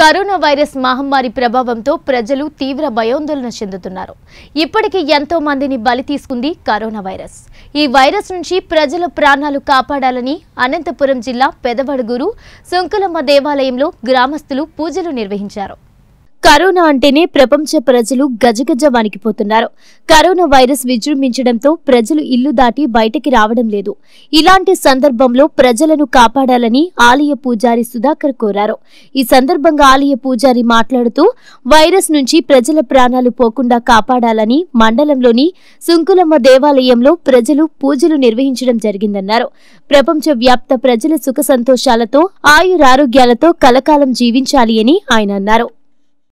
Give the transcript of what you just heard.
corona virus మహమ్మారి ప్రభావంతో ప్రజలు తీవ్ర భయాందోళన చెందుతున్నారు ఇప్పటికీ ఎంతో మందిని బలి తీసుకుంది కరోనా వైరస్ ఈ వైరస్ నుంచి ప్రజల ప్రాణాలు కాపాడాలని అనంతపురం జిల్లా పెదవడుగురు శంకులమ్మ దేవాలయంలో గ్రామస్తులు పూజలు నిర్వహించారు కరోనా అంటేనే ప్రపంచ ప్రజలు గజగజ వణికిపోతున్నారు కరోనా వైరస్ విజృంభించడంతో ప్రజలు ఇల్లు దాటి బయటకి రావడం లేదు ఇలాంటి సందర్భంలో ప్రజలను కాపాడాలని ఆలయ పూజారి సుధాకర్ కోరారు ఈ సందర్భంగా ఆలయ పూజారి మాట్లాడుతూ వైరస్ నుంచి ప్రజల ప్రాణాలు పోకుండా కాపాడాలని మండలంలోని సుంకులమ్మ దేవాలయంలో ప్రజలు పూజలు నిర్వహించడం జరిగిందన్నారు ప్రపంచ వ్యాప్త ప్రజల సుఖ సంతోషాలతో ఆయురారోగ్యాలతో కలకాలం జీవించాలి అని ఆయన అన్నారు